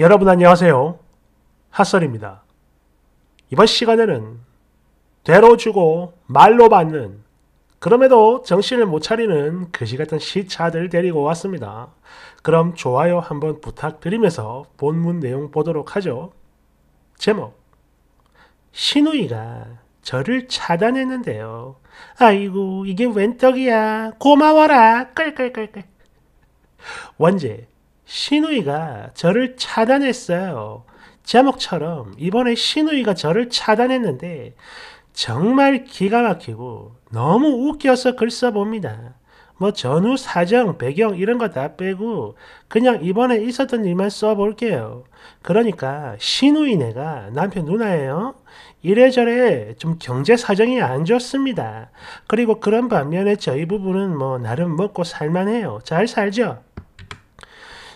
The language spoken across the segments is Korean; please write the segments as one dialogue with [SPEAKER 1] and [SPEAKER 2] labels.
[SPEAKER 1] 여러분 안녕하세요. 핫설입니다. 이번 시간에는 되로 주고 말로 받는 그럼에도 정신을 못 차리는 그시 같은 시차들 데리고 왔습니다. 그럼 좋아요 한번 부탁드리면서 본문 내용 보도록 하죠. 제목 신우이가 저를 차단했는데요. 아이고 이게 웬 떡이야. 고마워라. 끌 끌 끌끌. 원제 신우이가 저를 차단했어요. 제목처럼 이번에 신우이가 저를 차단했는데 정말 기가 막히고 너무 웃겨서 글 써봅니다. 뭐 전후 사정, 배경 이런 거 다 빼고 그냥 이번에 있었던 일만 써볼게요. 그러니까 신우이네가 남편 누나예요. 이래저래 좀 경제 사정이 안 좋습니다. 그리고 그런 반면에 저희 부부는 뭐 나름 먹고 살만해요. 잘 살죠?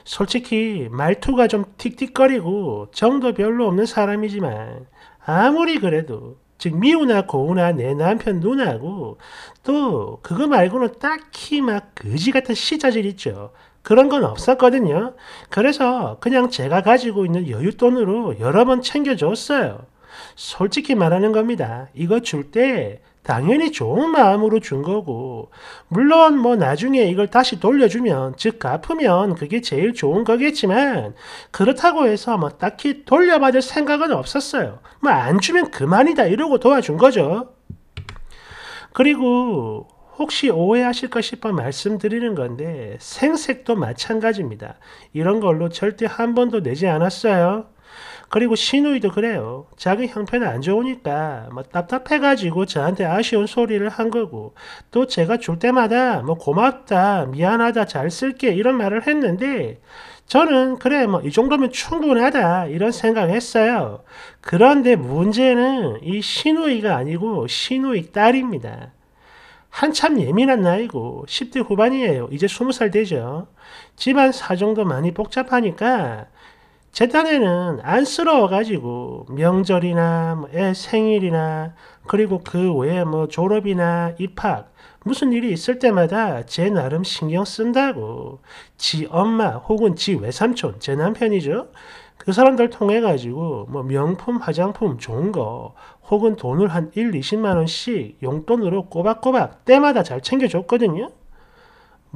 [SPEAKER 1] 솔직히 말투가 좀 틱틱거리고 정도 별로 없는 사람이지만 아무리 그래도 즉 미우나 고우나 내 남편 누나하고 또 그거 말고는 딱히 막 거지 같은 시자질 있죠. 그런 건 없었거든요. 그래서 그냥 제가 가지고 있는 여유 돈으로 여러 번 챙겨줬어요. 솔직히 말하는 겁니다. 이거 줄때 당연히 좋은 마음으로 준 거고 물론 뭐 나중에 이걸 다시 돌려주면 즉 갚으면 그게 제일 좋은 거겠지만 그렇다고 해서 뭐 딱히 돌려받을 생각은 없었어요. 뭐 안 주면 그만이다 이러고 도와준 거죠. 그리고 혹시 오해하실 것 싶어 말씀드리는 건데 생색도 마찬가지입니다. 이런 걸로 절대 한 번도 내지 않았어요. 그리고 시누이도 그래요. 자기 형편 이안 좋으니까 뭐 답답해가지고 저한테 아쉬운 소리를 한 거고 또 제가 줄 때마다 뭐 고맙다, 미안하다, 잘 쓸게 이런 말을 했는데 저는 그래 뭐 이 정도면 충분하다 이런 생각했어요. 그런데 문제는 이 시누이가 아니고 시누이 딸입니다. 한참 예민한 나이고 10대 후반이에요. 이제 20살 되죠. 집안 사정도 많이 복잡하니까 제 딸에는 안쓰러워가지고 명절이나 뭐 애 생일이나 그리고 그 외에 뭐 졸업이나 입학 무슨 일이 있을 때마다 제 나름 신경 쓴다고 지 엄마 혹은 지 외삼촌 제 남편이죠 그 사람들 통해 가지고 뭐 명품 화장품 좋은 거 혹은 돈을 한 1, 20만 원씩 용돈으로 꼬박꼬박 때마다 잘 챙겨줬거든요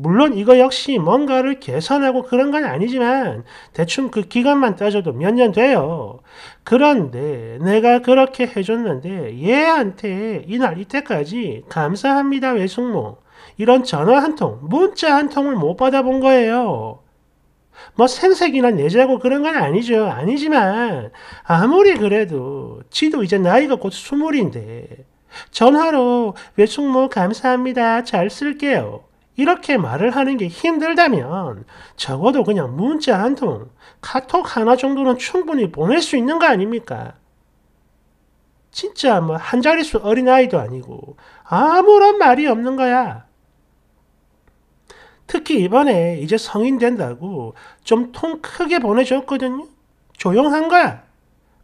[SPEAKER 1] 물론 이거 역시 뭔가를 개선하고 그런 건 아니지만 대충 그 기간만 따져도 몇 년 돼요. 그런데 내가 그렇게 해줬는데 얘한테 이날 이때까지 감사합니다 외숙모 이런 전화 한 통, 문자 한 통을 못 받아본 거예요. 뭐 생색이나 내자고 그런 건 아니죠. 아니지만 아무리 그래도 지도 이제 나이가 곧 스물인데 전화로 외숙모 감사합니다. 잘 쓸게요. 이렇게 말을 하는 게 힘들다면 적어도 그냥 문자 한 통, 카톡 하나 정도는 충분히 보낼 수 있는 거 아닙니까? 진짜 뭐한 자릿수 어린아이도 아니고 아무런 말이 없는 거야. 특히 이번에 이제 성인 된다고 좀 통 크게 보내줬거든요. 조용한 거야.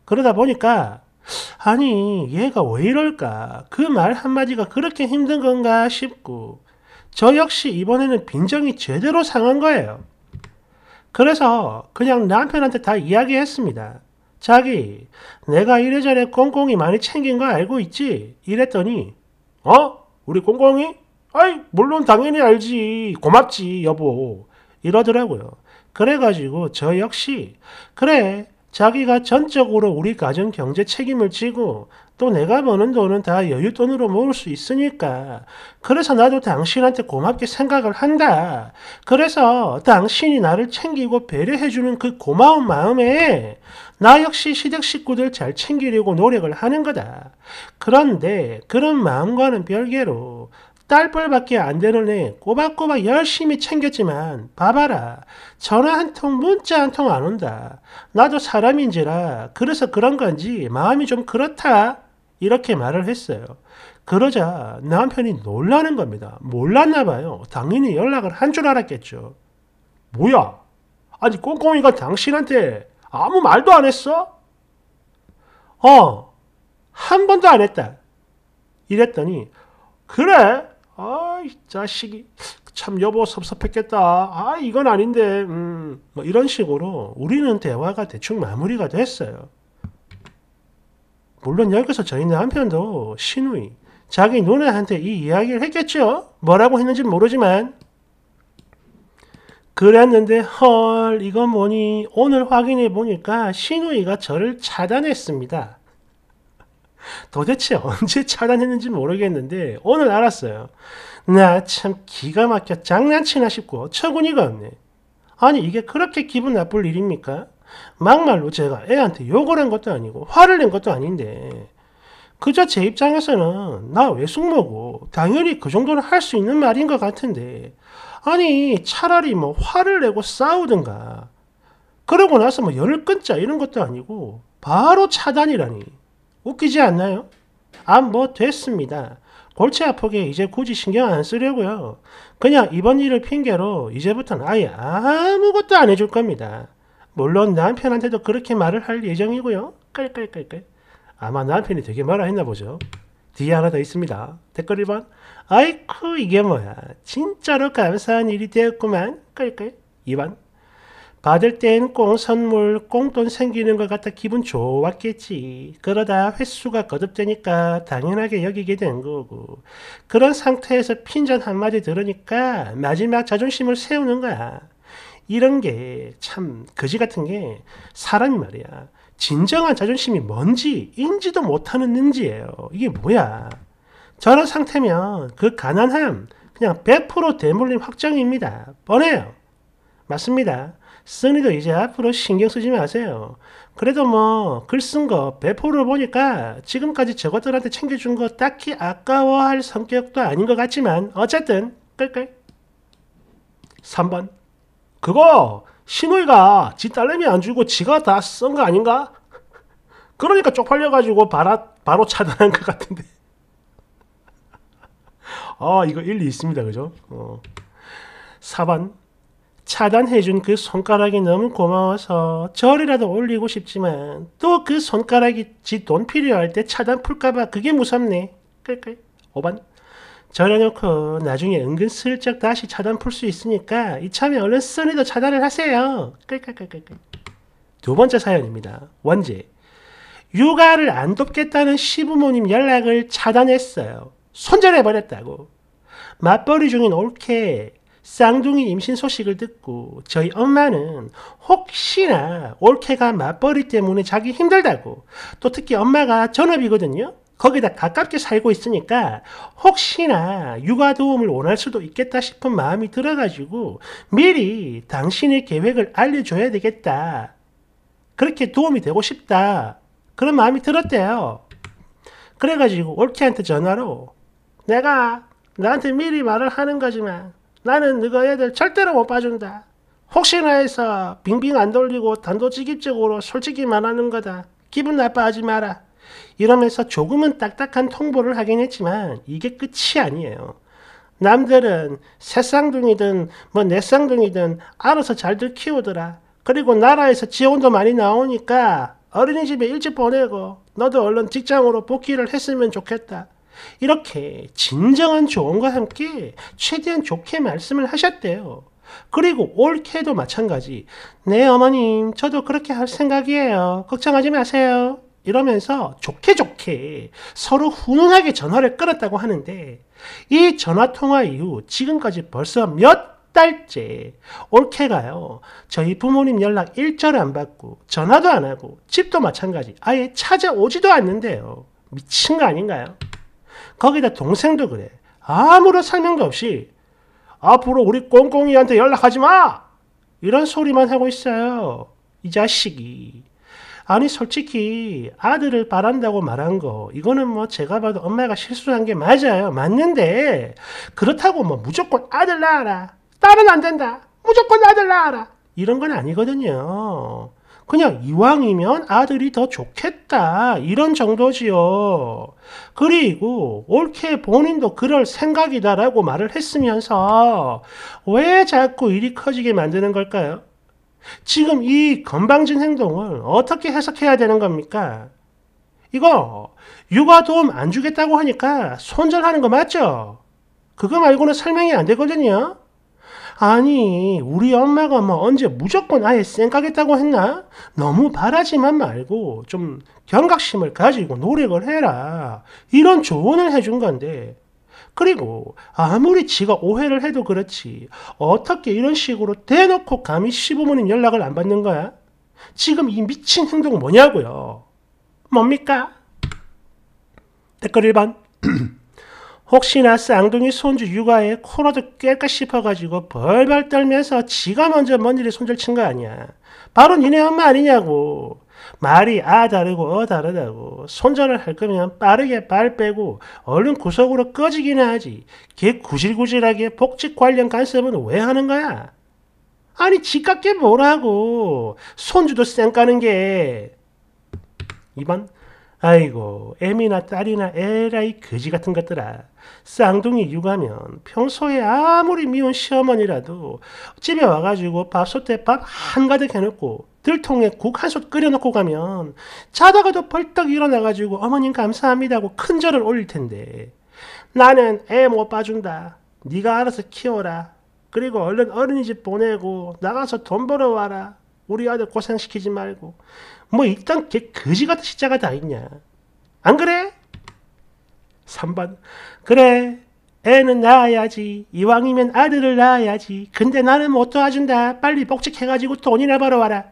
[SPEAKER 1] 그러다 보니까 아니 얘가 왜 이럴까 그 말 한마디가 그렇게 힘든 건가 싶고 저 역시 이번에는 빈정이 제대로 상한 거예요. 그래서 그냥 남편한테 다 이야기했습니다. 자기, 내가 이래저래 꽁꽁이 많이 챙긴 거 알고 있지? 이랬더니, 어? 우리 꽁꽁이? 아이, 물론 당연히 알지. 고맙지, 여보. 이러더라고요. 그래가지고 저 역시, 그래, 자기가 전적으로 우리 가정 경제 책임을 지고 또 내가 버는 돈은 다 여유 돈으로 모을 수 있으니까 그래서 나도 당신한테 고맙게 생각을 한다. 그래서 당신이 나를 챙기고 배려해주는 그 고마운 마음에 나 역시 시댁 식구들 잘 챙기려고 노력을 하는 거다. 그런데 그런 마음과는 별개로 딸뻘밖에 안 되는 애 꼬박꼬박 열심히 챙겼지만 봐봐라 전화 한 통 문자 한 통 안 온다 나도 사람인지라 그래서 그런 건지 마음이 좀 그렇다 이렇게 말을 했어요 그러자 남편이 놀라는 겁니다 몰랐나 봐요 당연히 연락을 한 줄 알았겠죠 뭐야 아니 꽁꽁이가 당신한테 아무 말도 안 했어? 어한 번도 안 했다 이랬더니 그래? 아, 이 자식이 참 여보 섭섭했겠다. 아, 이건 아닌데. 음. 뭐 이런 식으로 우리는 대화가 대충 마무리가 됐어요. 물론 여기서 저희 남편도 신우이 자기 누나한테 이 이야기를 했겠죠. 뭐라고 했는지 모르지만 그랬는데 헐 이건 뭐니 오늘 확인해 보니까 신우이가 저를 차단했습니다. 도대체 언제 차단했는지 모르겠는데 오늘 알았어요. 나 참 기가 막혀 장난치나 싶고 처분이가 없네. 아니 이게 그렇게 기분 나쁠 일입니까? 막말로 제가 애한테 욕을 한 것도 아니고 화를 낸 것도 아닌데 그저 제 입장에서는 나왜 숙모고 당연히 그 정도는 할 수 있는 말인 것 같은데 아니 차라리 뭐 화를 내고 싸우든가 그러고 나서 뭐 열을 끊자 이런 것도 아니고 바로 차단이라니 웃기지 않나요? 아, 뭐 됐습니다. 골치 아프게 이제 굳이 신경 안 쓰려고요. 그냥 이번 일을 핑계로 이제부터는 아예 아무것도 안 해줄 겁니다. 물론 남편한테도 그렇게 말을 할 예정이고요. 깔깔깔깔. 아마 남편이 되게 말을 했나 보죠. 뒤에 하나 더 있습니다. 댓글 1번. 아이쿠 이게 뭐야. 진짜로 감사한 일이 되었구만. 깔깔. 2번. 받을 땐 꽁 선물 꽁돈 생기는 것 같아 기분 좋았겠지. 그러다 횟수가 거듭되니까 당연하게 여기게 된 거고. 그런 상태에서 핀잔 한마디 들으니까 마지막 자존심을 세우는 거야. 이런 게 참 거지 같은 게 사람이 말이야. 진정한 자존심이 뭔지 인지도 못하는 능지예요. 이게 뭐야. 저런 상태면 그 가난함 그냥 100% 대물림 확정입니다. 뻔해요. 맞습니다. 승리도 이제 앞으로 신경 쓰지 마세요. 그래도 뭐 글 쓴 거 배포를 보니까 지금까지 저것들한테 챙겨준 거 딱히 아까워할 성격도 아닌 것 같지만 어쨌든 끌끌 3번 그거 신우이가 지 딸내미 안 주고 지가 다 쓴 거 아닌가? 그러니까 쪽팔려가지고 바라, 바로 차단한 것 같은데 아 이거 일리 있습니다 그죠? 어. 4번 차단해준 그 손가락이 너무 고마워서 절이라도 올리고 싶지만 또 그 손가락이 지 돈 필요할 때 차단 풀까봐 그게 무섭네. 끌끌. 5번. 절여놓고 나중에 은근슬쩍 다시 차단 풀 수 있으니까 이참에 얼른 써니도 차단을 하세요. 끌끌끌끌끌. 두 번째 사연입니다. 원제. 육아를 안 돕겠다는 시부모님 연락을 차단했어요. 손절해버렸다고. 맞벌이 중인 올케 쌍둥이 임신 소식을 듣고 저희 엄마는 혹시나 올케가 맞벌이 때문에 자기 힘들다고 또 특히 엄마가 전업이거든요. 거기다 가깝게 살고 있으니까 혹시나 육아 도움을 원할 수도 있겠다 싶은 마음이 들어가지고 미리 당신의 계획을 알려줘야 되겠다. 그렇게 도움이 되고 싶다. 그런 마음이 들었대요. 그래가지고 올케한테 전화로 내가 나한테 미리 말을 하는 거지만 나는 너가 애들 절대로 못 봐준다. 혹시나 해서 빙빙 안 돌리고 단도직입적으로 솔직히 말하는 거다. 기분 나빠하지 마라. 이러면서 조금은 딱딱한 통보를 하긴 했지만 이게 끝이 아니에요. 남들은 새쌍둥이든 뭐 내쌍둥이든 알아서 잘들 키우더라. 그리고 나라에서 지원도 많이 나오니까 어린이집에 일찍 보내고 너도 얼른 직장으로 복귀를 했으면 좋겠다. 이렇게 진정한 조언과 함께 최대한 좋게 말씀을 하셨대요. 그리고 올케도 마찬가지. 네, 어머님, 저도 그렇게 할 생각이에요. 걱정하지 마세요. 이러면서 좋게 좋게 서로 훈훈하게 전화를 끊었다고 하는데 이 전화통화 이후 지금까지 벌써 몇 달째 올케가요 저희 부모님 연락 일절 안 받고 전화도 안 하고 집도 마찬가지 아예 찾아오지도 않는데요 미친 거 아닌가요? 거기다 동생도 그래. 아무런 설명도 없이 앞으로 우리 꽁꽁이한테 연락하지 마! 이런 소리만 하고 있어요. 이 자식이. 아니 솔직히 아들을 바란다고 말한 거 이거는 뭐 제가 봐도 엄마가 실수한 게 맞아요. 맞는데 그렇다고 뭐 무조건 아들 낳아라. 딸은 안 된다. 무조건 아들 낳아라. 이런 건 아니거든요. 그냥 이왕이면 아들이 더 좋겠다 이런 정도지요. 그리고 옳게 본인도 그럴 생각이다라고 말을 했으면서 왜 자꾸 일이 커지게 만드는 걸까요? 지금 이 건방진 행동을 어떻게 해석해야 되는 겁니까? 이거 육아 도움 안 주겠다고 하니까 손절하는 거 맞죠? 그거 말고는 설명이 안 되거든요. 아니 우리 엄마가 뭐 언제 무조건 아예 쌩까겠다고 했나? 너무 바라지만 말고 좀 경각심을 가지고 노력을 해라 이런 조언을 해준 건데 그리고 아무리 지가 오해를 해도 그렇지 어떻게 이런 식으로 대놓고 감히 시부모님 연락을 안 받는 거야? 지금 이 미친 행동 뭐냐고요? 뭡니까? 댓글 1번 혹시나 쌍둥이 손주 육아에 코라도 깰까 싶어가지고 벌벌 떨면서 지가 먼저 먼 일에 손절친 거 아니야. 바로 니네 엄마 아니냐고. 말이 아 다르고 어 다르다고. 손절을 할 거면 빠르게 발 빼고 얼른 구석으로 꺼지기나 하지. 걔 구질구질하게 복직 관련 간섭은 왜 하는 거야? 아니 지깎게 뭐라고. 손주도 쌩 까는 게. 이번 아이고 애미나 딸이나 에라이 거지 같은 것들아 쌍둥이 육아면 평소에 아무리 미운 시어머니라도 집에 와가지고 밥솥에 밥 한가득 해놓고 들통에 국한솥 끓여놓고 가면 자다가도 벌떡 일어나가지고 어머님 감사합니다 하고 큰 절을 올릴 텐데 나는 애 못 봐준다 네가 알아서 키워라 그리고 얼른 어린이집 보내고 나가서 돈 벌어와라 우리 아들 고생시키지 말고 뭐 일단 개 거지 같은 십자가 다 있냐 안 그래? 3번 그래 애는 낳아야지 이왕이면 아들을 낳아야지 근데 나는 못 도와준다 빨리 복직해가지고 돈이나 벌어와라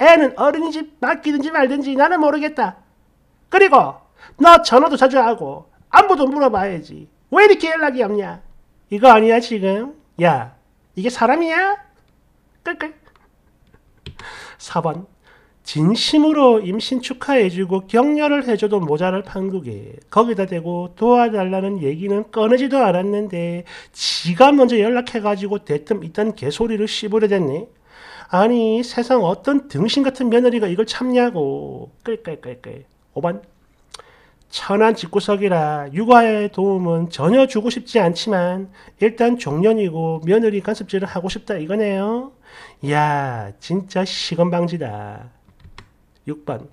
[SPEAKER 1] 애는 어린이집 맡기든지 말든지 나는 모르겠다 그리고 너 전화도 자주 하고 안부도 물어봐야지 왜 이렇게 연락이 없냐 이거 아니야 지금 야 이게 사람이야? 끌끌 4번 진심으로 임신 축하해주고 격려를 해줘도 모자랄 판국에 거기다 대고 도와달라는 얘기는 꺼내지도 않았는데 지가 먼저 연락해가지고 대뜸 있던 개소리를 씹으려됐네 아니 세상 어떤 등신 같은 며느리가 이걸 참냐고. 끌끌끌끌. 5번 천한 집구석이라 육아의 도움은 전혀 주고 싶지 않지만 일단 종년이고 며느리 간섭질을 하고 싶다 이거네요. 야 진짜 시건방지다. 6번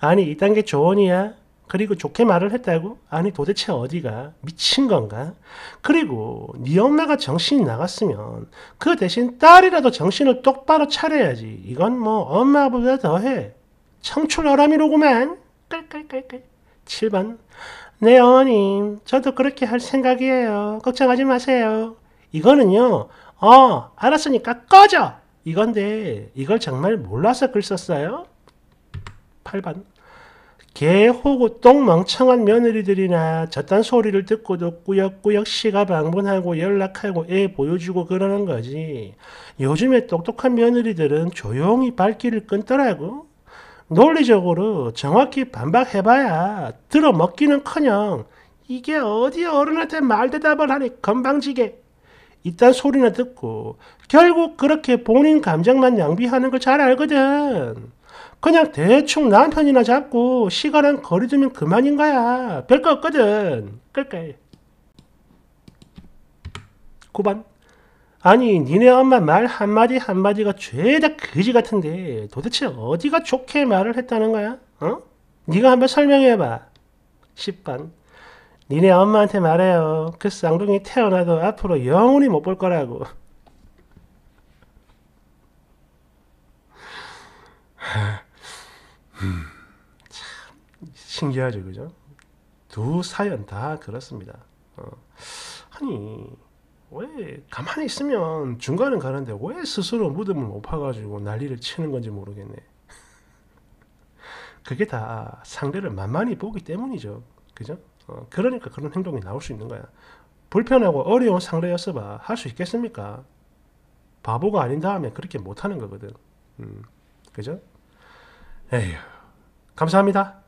[SPEAKER 1] 아니 이딴 게 조언이야? 그리고 좋게 말을 했다고? 아니 도대체 어디가? 미친 건가? 그리고 네 엄마가 정신이 나갔으면 그 대신 딸이라도 정신을 똑바로 차려야지. 이건 뭐 엄마보다 더해. 청출어람이로구만. 끌끌끌끌. 7번 네 어머님 저도 그렇게 할 생각이에요. 걱정하지 마세요. 이거는요 어, 알았으니까 꺼져! 이건데 이걸 정말 몰라서 글 썼어요? 8번 개호고 똥멍청한 며느리들이나 저딴 소리를 듣고도 꾸역꾸역 시가 방문하고 연락하고 애 보여주고 그러는 거지. 요즘에 똑똑한 며느리들은 조용히 발길을 끊더라고. 논리적으로 정확히 반박해봐야 들어먹기는커녕 이게 어디 어른한테 말대답을 하니 건방지게 이딴 소리나 듣고 결국 그렇게 본인 감정만 양비하는걸 잘 알거든. 그냥 대충 남편이나 잡고 시간은 거리 두면 그만인 거야. 별거 없거든. 끌끌. 9번. 아니 니네 엄마 말 한마디 한마디가 죄다 그지 같은데 도대체 어디가 좋게 말을 했다는 거야? 어? 니가 한번 설명해봐. 10번. 니네 엄마한테 말해요. 그 쌍둥이 태어나도 앞으로 영원히 못 볼 거라고. 참 신기하죠, 그죠? 두 사연 다 그렇습니다. 어. 아니 왜 가만히 있으면 중간은 가는데 왜 스스로 무덤을 못 파가지고 난리를 치는 건지 모르겠네. 그게 다 상대를 만만히 보기 때문이죠, 그죠? 어, 그러니까 그런 행동이 나올 수 있는 거야. 불편하고 어려운 상대였어봐. 할 수 있겠습니까? 바보가 아닌 다음에 그렇게 못하는 거거든. 음, 그죠? 에휴, 감사합니다.